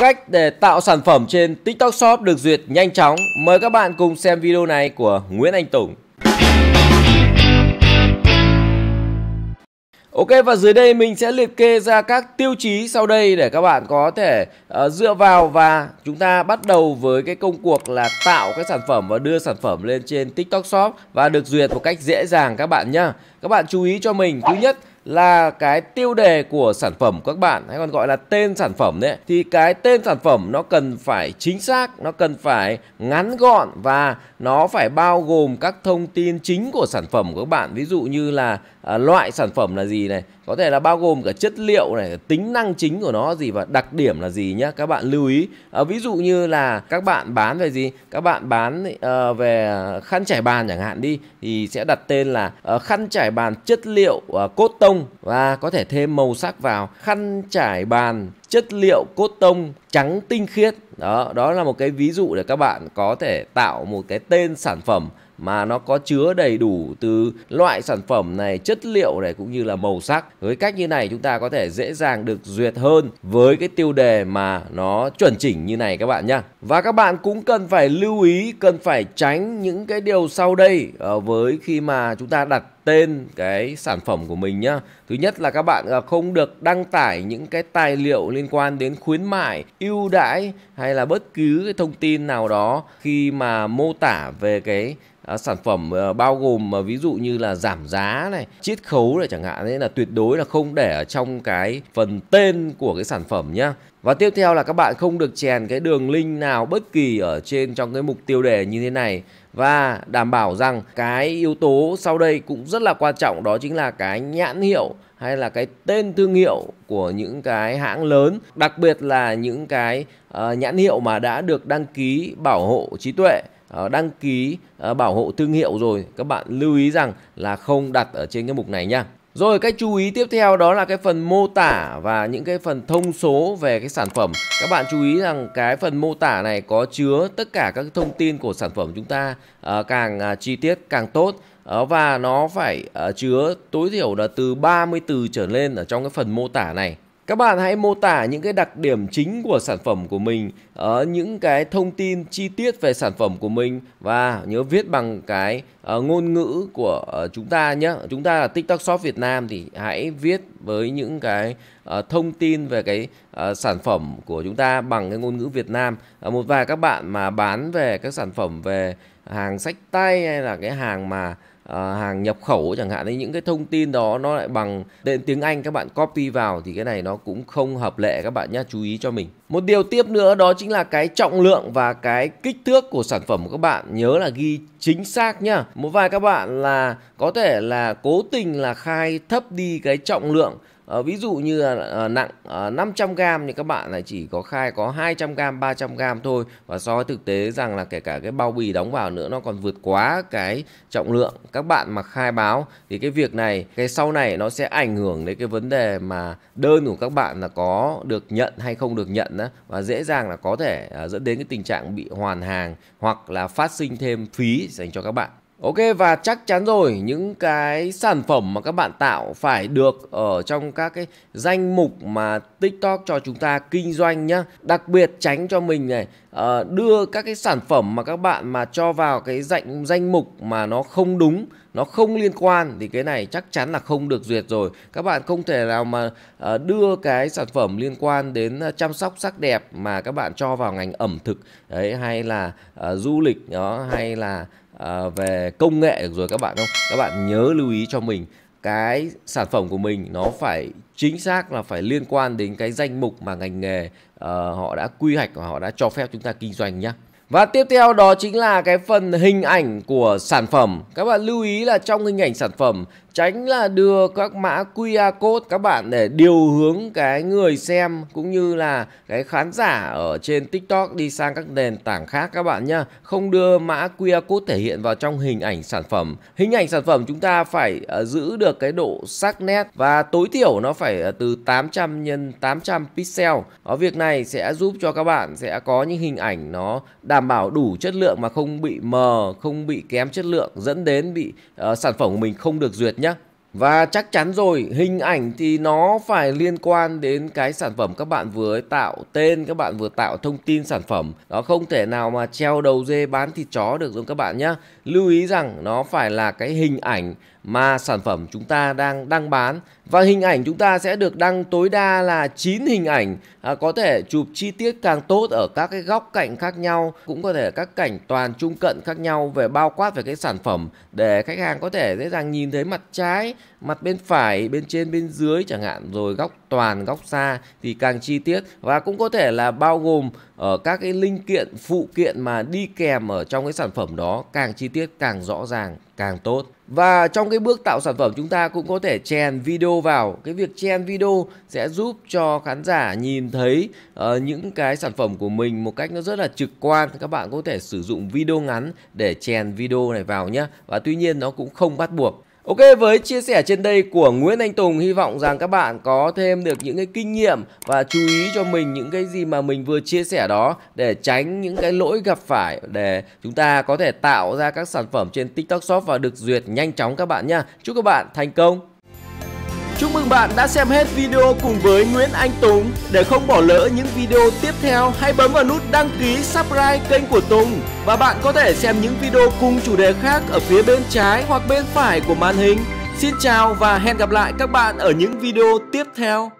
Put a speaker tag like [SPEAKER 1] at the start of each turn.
[SPEAKER 1] Cách để tạo sản phẩm trên TikTok Shop được duyệt nhanh chóng. Mời các bạn cùng xem video này của Nguyễn Anh Tùng. Ok và dưới đây mình sẽ liệt kê ra các tiêu chí sau đây để các bạn có thể uh, dựa vào và chúng ta bắt đầu với cái công cuộc là tạo cái sản phẩm và đưa sản phẩm lên trên TikTok Shop và được duyệt một cách dễ dàng các bạn nhá. Các bạn chú ý cho mình. Thứ nhất là cái tiêu đề của sản phẩm các bạn hay còn gọi là tên sản phẩm đấy thì cái tên sản phẩm nó cần phải chính xác nó cần phải ngắn gọn và nó phải bao gồm các thông tin chính của sản phẩm của các bạn ví dụ như là à, loại sản phẩm là gì này có thể là bao gồm cả chất liệu này tính năng chính của nó gì và đặc điểm là gì nhé các bạn lưu ý à, ví dụ như là các bạn bán về gì các bạn bán à, về khăn trải bàn chẳng hạn đi thì sẽ đặt tên là à, khăn trải bàn chất liệu à, cốt tông tông và có thể thêm màu sắc vào khăn trải bàn chất liệu cốt tông trắng tinh khiết đó đó là một cái ví dụ để các bạn có thể tạo một cái tên sản phẩm mà nó có chứa đầy đủ từ loại sản phẩm này, chất liệu này cũng như là màu sắc. Với cách như này chúng ta có thể dễ dàng được duyệt hơn với cái tiêu đề mà nó chuẩn chỉnh như này các bạn nhá Và các bạn cũng cần phải lưu ý, cần phải tránh những cái điều sau đây ờ, với khi mà chúng ta đặt tên cái sản phẩm của mình nhá. Thứ nhất là các bạn ờ, không được đăng tải những cái tài liệu liên quan đến khuyến mại, ưu đãi hay là bất cứ cái thông tin nào đó khi mà mô tả về cái Ờ, sản phẩm ờ, bao gồm ờ, ví dụ như là giảm giá này chiết khấu này chẳng hạn đấy là tuyệt đối là không để ở trong cái phần tên của cái sản phẩm nhá và tiếp theo là các bạn không được chèn cái đường link nào bất kỳ ở trên trong cái mục tiêu đề như thế này và đảm bảo rằng cái yếu tố sau đây cũng rất là quan trọng đó chính là cái nhãn hiệu hay là cái tên thương hiệu của những cái hãng lớn đặc biệt là những cái uh, nhãn hiệu mà đã được đăng ký bảo hộ trí tuệ Ờ, đăng ký ờ, bảo hộ thương hiệu rồi các bạn lưu ý rằng là không đặt ở trên cái mục này nha rồi cái chú ý tiếp theo đó là cái phần mô tả và những cái phần thông số về cái sản phẩm. Các bạn chú ý rằng cái phần mô tả này có chứa tất cả các thông tin của sản phẩm chúng ta ờ, càng à, chi tiết càng tốt và nó phải chứa tối thiểu là từ 30 từ trở lên ở trong cái phần mô tả này các bạn hãy mô tả những cái đặc điểm chính của sản phẩm của mình, ở ờ, những cái thông tin chi tiết về sản phẩm của mình và nhớ viết bằng cái ờ, ngôn ngữ của ờ, chúng ta nhé. Chúng ta là TikTok Shop Việt Nam thì hãy viết với những cái thông tin về cái sản phẩm của chúng ta bằng cái ngôn ngữ Việt Nam. một vài các bạn mà bán về các sản phẩm về hàng sách tay hay là cái hàng mà Ờ, hàng nhập khẩu chẳng hạn những cái thông tin đó nó lại bằng tên tiếng Anh các bạn copy vào thì cái này nó cũng không hợp lệ các bạn nhé chú ý cho mình một điều tiếp nữa đó chính là cái trọng lượng và cái kích thước của sản phẩm của các bạn nhớ là ghi chính xác nhá một vài các bạn là có thể là cố tình là khai thấp đi cái trọng lượng À, ví dụ như à, nặng à, ờ, 500g thì các bạn lại chỉ có khai có 200g, 300g thôi và so với thực tế rằng là kể cả cái bao bì đóng vào nữa nó còn vượt quá cái trọng lượng. Các bạn mà khai báo thì cái việc này cái sau này nó sẽ ảnh hưởng đến cái vấn đề mà đơn của các bạn là có được nhận hay không được nhận đó và dễ dàng là có thể à, dẫn đến cái tình trạng bị hoàn hàng hoặc là phát sinh thêm phí dành cho các bạn. Ok và chắc chắn rồi những cái sản phẩm mà các bạn tạo phải được ở trong các cái danh mục mà TikTok cho chúng ta kinh doanh nhá. Đặc biệt tránh cho mình này uh, đưa các cái sản phẩm mà các bạn mà cho vào cái danh danh mục mà nó không đúng, nó không liên quan thì cái này chắc chắn là không được duyệt rồi. Các bạn không thể nào mà uh, đưa cái sản phẩm liên quan đến ờ, chăm sóc sắc đẹp mà các bạn cho vào ngành ẩm thực đấy hay là uh, du lịch đó hay là Ờ, về công nghệ được rồi các bạn không các bạn nhớ lưu ý cho mình cái sản phẩm của mình nó phải chính xác là phải liên quan đến cái danh mục mà ngành nghề uh, họ đã quy hoạch và họ đã cho phép chúng ta kinh doanh nhé và tiếp theo đó chính là cái phần hình ảnh của sản phẩm. Các bạn lưu ý là trong hình ảnh sản phẩm tránh là đưa các mã QR code các bạn để điều hướng cái người xem cũng như là cái khán giả ở trên TikTok đi sang các nền tảng khác các bạn nhá. Không đưa mã QR code thể hiện vào trong hình ảnh sản phẩm. Hình ảnh sản phẩm chúng ta phải ờ, giữ được cái độ sắc nét và tối thiểu nó phải ờ, từ 800 nhân 800 pixel. Ở việc này sẽ giúp cho các bạn sẽ có những hình ảnh nó đảm bảo đủ chất lượng mà không bị mờ, không bị kém chất lượng dẫn đến bị uh, sản phẩm của mình không được duyệt nhá và chắc chắn rồi, hình ảnh thì nó phải liên quan đến cái sản phẩm các bạn vừa tạo, tên các bạn vừa tạo, thông tin sản phẩm. Nó không thể nào mà treo đầu dê bán thịt chó được rồi các bạn nhé. Lưu ý rằng nó phải là cái hình ảnh mà sản phẩm chúng ta đang đăng bán và hình ảnh chúng ta sẽ được đăng tối đa là 9 hình ảnh à, có thể chụp chi tiết càng tốt ở các cái góc cạnh khác nhau cũng có thể các cảnh toàn trung cận khác nhau về bao quát về cái sản phẩm để khách hàng có thể dễ dàng nhìn thấy mặt trái mặt bên phải bên trên bên dưới chẳng hạn rồi góc toàn góc xa thì càng chi tiết và cũng có thể là bao gồm ở các cái linh kiện phụ kiện mà đi kèm ở trong cái sản phẩm đó càng chi tiết càng rõ ràng càng tốt và trong cái bước tạo sản phẩm chúng ta cũng có thể chèn video vào cái việc chèn video sẽ giúp cho khán giả nhìn thấy uh, những cái sản phẩm của mình một cách nó rất là trực quan các bạn có thể sử dụng video ngắn để chèn video này vào nhé và tuy nhiên nó cũng không bắt buộc Ok với chia sẻ trên đây của Nguyễn Anh Tùng hy vọng rằng các bạn có thêm được những cái kinh nghiệm và chú ý cho mình những cái gì mà mình vừa chia sẻ đó để tránh những cái lỗi gặp phải để chúng ta có thể tạo ra các sản phẩm trên TikTok Shop và được duyệt nhanh chóng các bạn nha. Chúc các bạn thành công. Chúc mừng bạn đã xem hết video cùng với Nguyễn Anh Tùng. Để không bỏ lỡ những video tiếp theo, hãy bấm vào nút đăng ký subscribe kênh của Tùng. Và bạn có thể xem những video cùng chủ đề khác ở phía bên trái hoặc bên phải của màn hình. Xin chào và hẹn gặp lại các bạn ở những video tiếp theo.